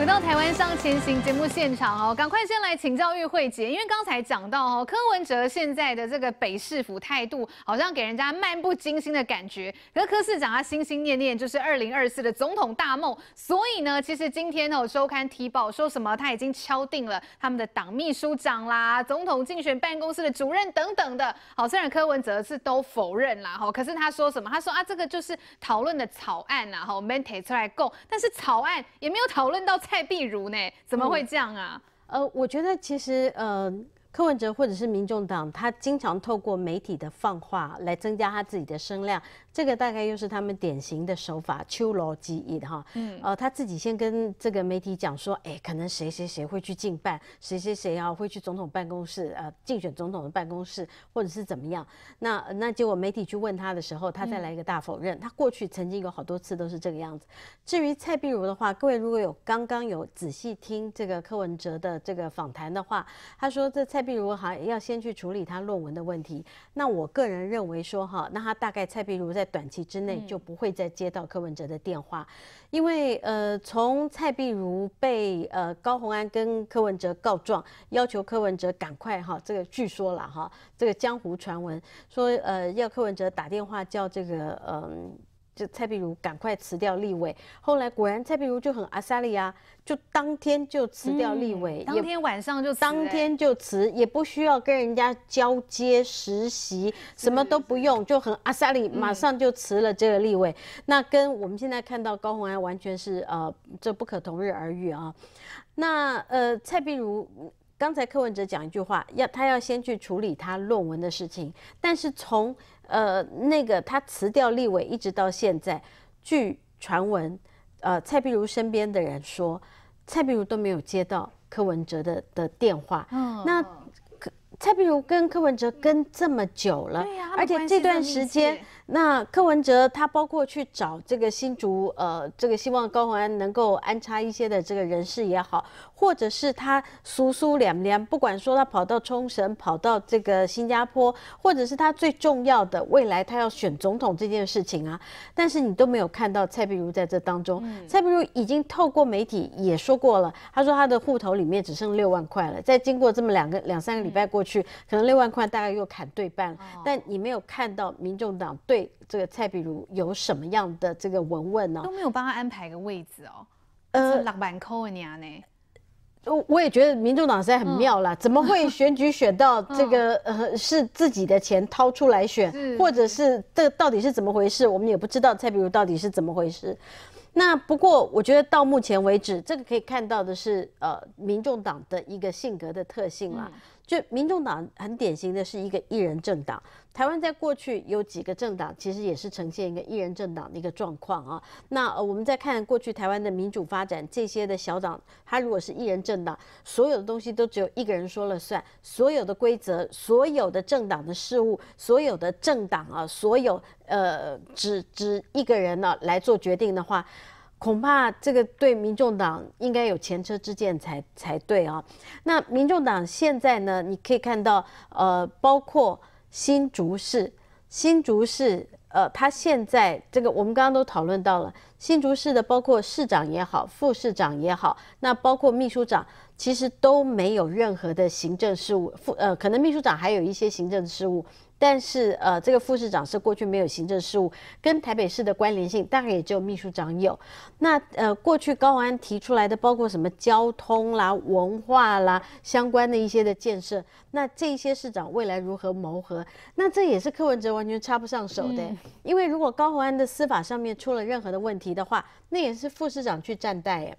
回到台湾上前行节目现场哦，赶快先来请教玉慧姐，因为刚才讲到哦，柯文哲现在的这个北市府态度，好像给人家漫不经心的感觉。可是柯市长他心心念念就是二零二四的总统大梦，所以呢，其实今天呢，周刊提报说什么他已经敲定了他们的党秘书长啦、总统竞选办公室的主任等等的。好，虽然柯文哲是都否认啦，哈，可是他说什么？他说啊，这个就是讨论的草案啊，哈，我们提出来供，但是草案也没有讨论到。蔡碧如呢？怎么会这样啊？呃，我觉得其实，呃，柯文哲或者是民众党，他经常透过媒体的放话来增加他自己的声量。这个大概又是他们典型的手法，秋罗记忆的哈，嗯，呃，他自己先跟这个媒体讲说，哎，可能谁谁谁会去竞办，谁谁谁啊会去总统办公室，呃，竞选总统的办公室，或者是怎么样？那那结果媒体去问他的时候，他再来一个大否认。他过去曾经有好多次都是这个样子。至于蔡碧如的话，各位如果有刚刚有仔细听这个柯文哲的这个访谈的话，他说这蔡碧如好像要先去处理他论文的问题。那我个人认为说哈，那他大概蔡碧如在。在短期之内就不会再接到柯文哲的电话，因为呃，从蔡碧如被呃高洪安跟柯文哲告状，要求柯文哲赶快哈，这个据说了哈，这个江湖传闻说呃，要柯文哲打电话叫这个嗯。就蔡碧如赶快辞掉立委，后来果然蔡碧如就很阿萨里啊，就当天就辞掉立委，当天晚上就当天就辞，也不需要跟人家交接实习，什么都不用，就很阿萨里，马上就辞了这个立委。那跟我们现在看到高红安完全是呃，这不可同日而语啊。那呃，蔡碧如。刚才柯文哲讲一句话，要他要先去处理他论文的事情。但是从呃那个他辞掉立委一直到现在，据传闻，呃蔡碧如身边的人说，蔡碧如都没有接到柯文哲的的电话。嗯，那蔡碧如跟柯文哲跟这么久了，对呀，而且这段时间，那柯文哲他包括去找这个新竹，呃，这个希望高鸿安能够安插一些的这个人事也好。或者是他叔叔、两两，不管说他跑到冲绳，跑到这个新加坡，或者是他最重要的未来他要选总统这件事情啊，但是你都没有看到蔡碧如在这当中，蔡碧如已经透过媒体也说过了，他说他的户头里面只剩六万块了，再经过这么两个两三个礼拜过去，可能六万块大概又砍对半了，但你没有看到民众党对这个蔡碧如有什么样的这个文问呢？都没有帮他安排个位置哦，老六万块呢？我也觉得民主党实在很妙了，怎么会 选举选到这个？呃，是自己的钱掏出来选，或者是这到底是怎么回事？我们也不知道蔡比如到底是怎么回事。那不过，我觉得到目前为止，这个可以看到的是，呃，民众党的一个性格的特性啦。就民众党很典型的是一个一人政党。台湾在过去有几个政党，其实也是呈现一个一人政党的一个状况啊。那我们再看过去台湾的民主发展，这些的小党，它如果是一人政党，所有的东西都只有一个人说了算，所有的规则、所有的政党的事务、所有的政党啊，所有。呃，只只一个人呢来做决定的话，恐怕这个对民众党应该有前车之鉴才才对啊。那民众党现在呢，你可以看到，呃，包括新竹市，新竹市，呃，他现在这个我们刚刚都讨论到了，新竹市的包括市长也好，副市长也好，那包括秘书长，其实都没有任何的行政事务，副呃，可能秘书长还有一些行政事务。但是，呃，这个副市长是过去没有行政事务跟台北市的关联性，大概也只有秘书长有。那呃，过去高宏安提出来的，包括什么交通啦、文化啦相关的一些的建设，那这些市长未来如何谋合？那这也是柯文哲完全插不上手的，因为如果高宏安的司法上面出了任何的问题的话，那也是副市长去站台。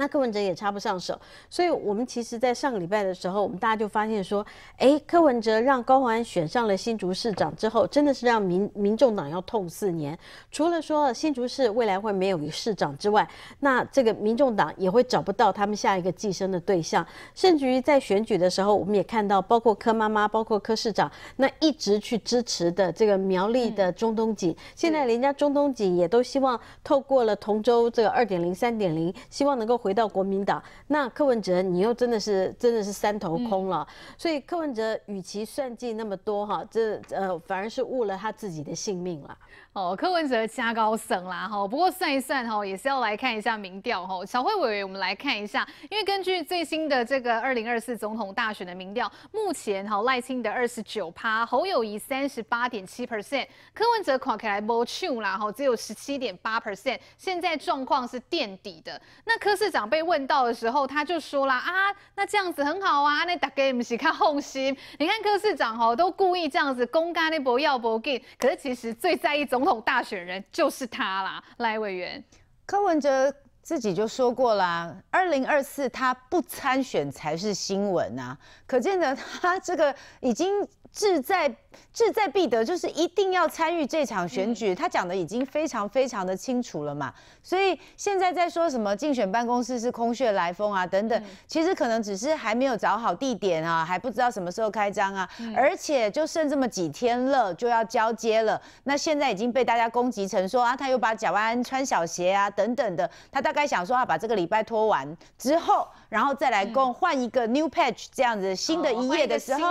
那柯文哲也插不上手，所以我们其实，在上个礼拜的时候，我们大家就发现说，哎，柯文哲让高虹安选上了新竹市长之后，真的是让民民众党要痛四年。除了说新竹市未来会没有市长之外，那这个民众党也会找不到他们下一个寄生的对象。甚至于在选举的时候，我们也看到，包括柯妈妈，包括柯市长，那一直去支持的这个苗栗的中东锦，现在连家中东锦也都希望透过了同州这个二点零、三点零，希望能够回。回到国民党，那柯文哲，你又真的是真的是三头空了，所以柯文哲与其算计那么多哈，这呃反而是误了他自己的性命了。哦，柯文哲加高省啦哈，不过算一算哈，也是要来看一下民调哈。小慧委员，我们来看一下，因为根据最新的这个二零二四总统大选的民调，目前哈赖清德二十九趴，侯友谊三十八点七 percent，柯文哲可开来 v o 啦哈，只有十七点八 percent，现在状况是垫底的。那柯市长。被问到的时候，他就说啦：“啊，那这样子很好啊，那打给你们是看红心。你看柯市长吼都故意这样子攻干那波要波给，可是其实最在意总统大选人就是他啦，赖委员。柯文哲自己就说过啦，二零二四他不参选才是新闻啊，可见呢他这个已经。志在志在必得，就是一定要参与这场选举。他讲的已经非常非常的清楚了嘛，所以现在在说什么竞选办公室是空穴来风啊等等，其实可能只是还没有找好地点啊，还不知道什么时候开张啊，而且就剩这么几天了，就要交接了。那现在已经被大家攻击成说啊，他又把贾万安穿小鞋啊等等的。他大概想说啊，把这个礼拜拖完之后，然后再来共换一个 new page 这样子新的一页的时候，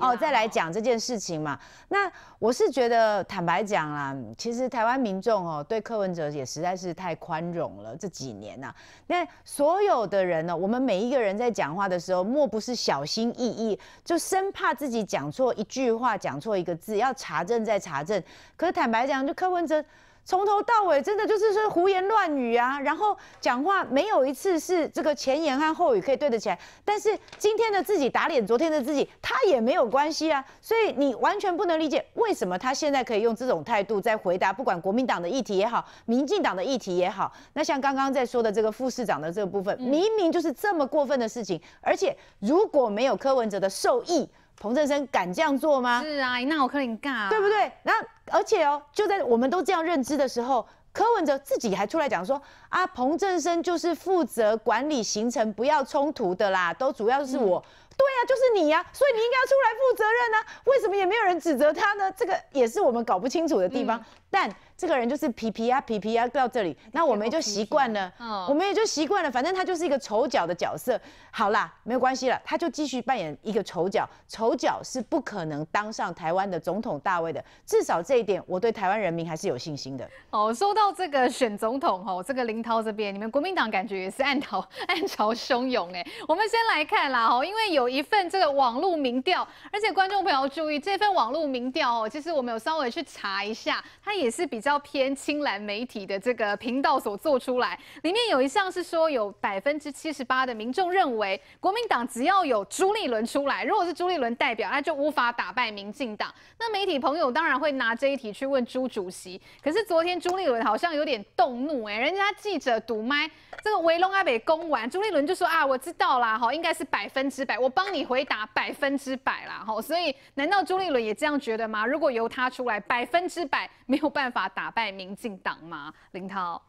哦，再来。讲这件事情嘛，那我是觉得，坦白讲啦，其实台湾民众哦，对柯文哲也实在是太宽容了这几年呐。那所有的人呢，我们每一个人在讲话的时候，莫不是小心翼翼，就生怕自己讲错一句话，讲错一个字，要查证再查证。可是坦白讲，就柯文哲。从头到尾真的就是说胡言乱语啊，然后讲话没有一次是这个前言和后语可以对得起来。但是今天的自己打脸昨天的自己，他也没有关系啊，所以你完全不能理解为什么他现在可以用这种态度在回答，不管国民党的议题也好，民进党的议题也好。那像刚刚在说的这个副市长的这个部分，明明就是这么过分的事情，而且如果没有柯文哲的授意。彭正生敢这样做吗？是啊，那我肯定啊，对不对？然后，而且哦，就在我们都这样认知的时候，柯文哲自己还出来讲说，啊，彭正生就是负责管理行程，不要冲突的啦，都主要是我，对啊，就是你呀，所以你应该要出来负责任呢。为什么也没有人指责他呢？这个也是我们搞不清楚的地方。但这个人就是皮皮啊，皮皮啊到这里，那我们也就习惯了，我们也就习惯了，反正他就是一个丑角的角色。好啦，没有关系了，他就继续扮演一个丑角。丑角是不可能当上台湾的总统大位的，至少这一点我对台湾人民还是有信心的。哦，说到这个选总统，哦，这个林涛这边，你们国民党感觉也是暗潮 暗潮汹涌哎。我们先来看啦，哦，因为有一份这个网络民调，而且观众朋友注意，这份网络民调哦，其实我们有稍微去查一下，它也是比较。要偏青蓝媒体的这个频道所做出来，里面有一项是说，有百分之七十八的民众认为，国民党只要有朱立伦出来，如果是朱立伦代表，他就无法打败民进党。那媒体朋友当然会拿这一题去问朱主席。可是昨天朱立伦好像有点动怒，哎，人家记者堵麦，这个维隆阿北公完，朱立伦就说啊，我知道啦，哈，应该是百分之百，我帮你回答百分之百啦，哈。所以难道朱立伦也这样觉得吗？如果由他出来，百分之百没有办法打。打败民进党吗？林涛。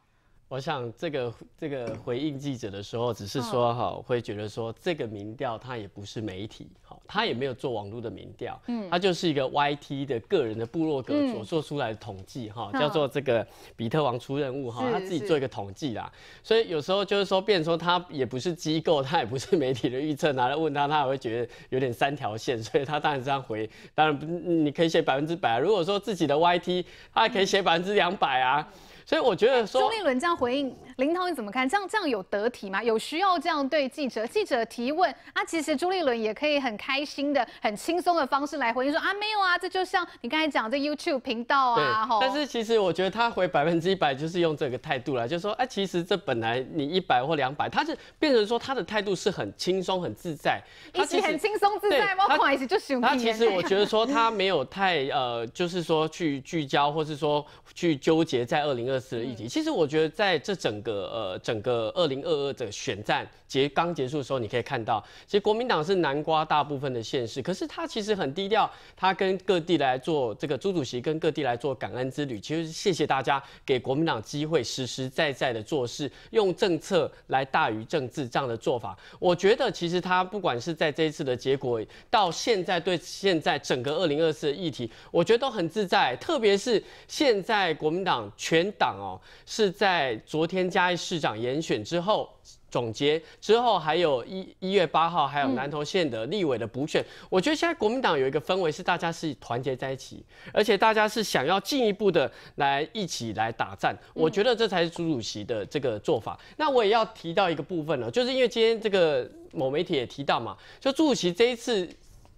我想这个这个回应记者的时候，只是说哈，会觉得说这个民调他也不是媒体，哈，他也没有做网络的民调，嗯，他就是一个 YT 的个人的部落格所做出来的统计，哈，叫做这个比特王出任务，哈，他自己做一个统计啦。所以有时候就是说，变人说他也不是机构，他也不是媒体的预测，拿来问他，他也会觉得有点三条线，所以他当然这样回。当然你可以写百分之百，如果说自己的 YT，他可以写百分之两百啊。所以我觉得说，朱立伦这样回应林涛，你怎么看？这样这样有得体吗？有需要这样对记者记者提问啊？其实朱立伦也可以很开心的、很轻松的方式来回应说啊，没有啊，这就像你刚才讲这 YouTube 频道啊，但是其实我觉得他回百分之一百就是用这个态度来，就是说，哎，其实这本来你一百或两百，他是变成说他的态度是很轻松、很自在，他其实很轻松自在吗？不好意思，就行。他其实我觉得说他没有太呃，就是说去聚焦，或是说去纠结在二零。的议题，其实我觉得在这整个呃整个二零二二的选战结刚结束的时候，你可以看到，其实国民党是南瓜大部分的县市，可是他其实很低调，他跟各地来做这个朱主席跟各地来做感恩之旅，其实谢谢大家给国民党机会，实实在在的做事，用政策来大于政治这样的做法，我觉得其实他不管是在这一次的结果，到现在对现在整个二零二四的议题，我觉得都很自在，特别是现在国民党全。党哦是在昨天嘉义市长严选之后总结之后，还有一一月八号还有南投县的立委的补选。我觉得现在国民党有一个氛围是大家是团结在一起，而且大家是想要进一步的来一起来打战。我觉得这才是朱主席的这个做法。那我也要提到一个部分了，就是因为今天这个某媒体也提到嘛，就朱主席这一次。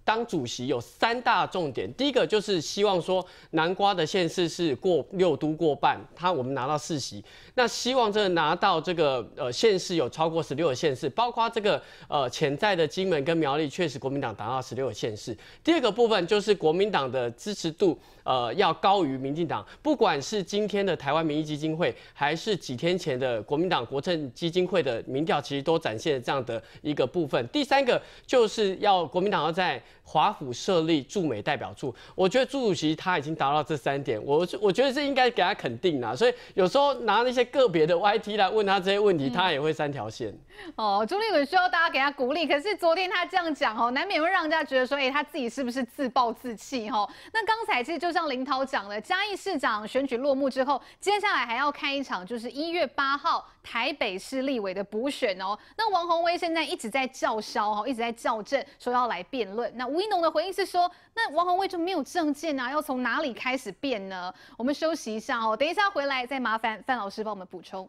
当主席有三大重点，第一个就是希望说，南瓜的县市是过六都过半，他我们拿到四席，那希望这拿到这个呃县市有超过十六个县市，包括这个呃潜在的金门跟苗栗确实国民党达到十六个县市。第二个部分就是国民党的支持度呃要高于民进党，不管是今天的台湾民意基金会，还是几天前的国民党国政基金会的民调，其实都展现这样的一个部分。第三个就是要国民党要在华府设立驻美代表处，我觉得朱主席他已经达到这三点，我我觉得这应该给他肯定啦。所以有时候拿那些个别的 y t 来问他这些问题，他也会三条线。哦，朱立伦需要大家给他鼓励，可是昨天他这样讲哦，难免会让人家觉得说，哎，他自己是不是自暴自弃哈？那刚才其实就像林涛讲的，嘉义市长选举落幕之后，接下来还要看一场，就是一月八号。台北市立委的补选哦，那王宏威现在一直在叫嚣，哦，一直在叫阵，说要来辩论。那吴一农的回应是说，那王宏威就没有证件啊，要从哪里开始辩呢？我们休息一下哦，等一下回来再麻烦范老师帮我们补充。